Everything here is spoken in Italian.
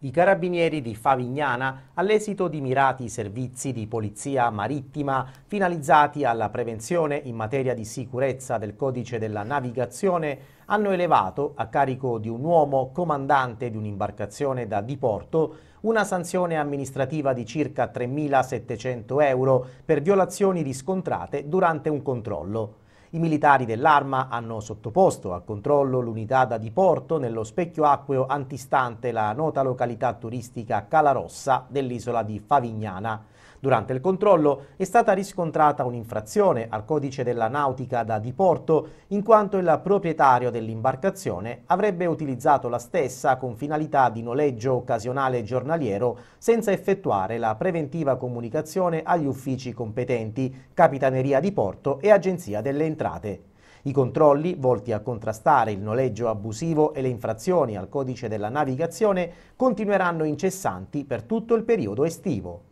I carabinieri di Favignana, all'esito di mirati servizi di polizia marittima finalizzati alla prevenzione in materia di sicurezza del codice della navigazione, hanno elevato, a carico di un uomo comandante di un'imbarcazione da diporto, una sanzione amministrativa di circa 3.700 euro per violazioni riscontrate durante un controllo. I militari dell'arma hanno sottoposto a controllo l'unità da diporto nello specchio acqueo antistante la nota località turistica Calarossa dell'isola di Favignana. Durante il controllo è stata riscontrata un'infrazione al codice della nautica da diporto in quanto il proprietario dell'imbarcazione avrebbe utilizzato la stessa con finalità di noleggio occasionale giornaliero senza effettuare la preventiva comunicazione agli uffici competenti, Capitaneria di Porto e Agenzia delle Entrate entrate. I controlli, volti a contrastare il noleggio abusivo e le infrazioni al codice della navigazione, continueranno incessanti per tutto il periodo estivo.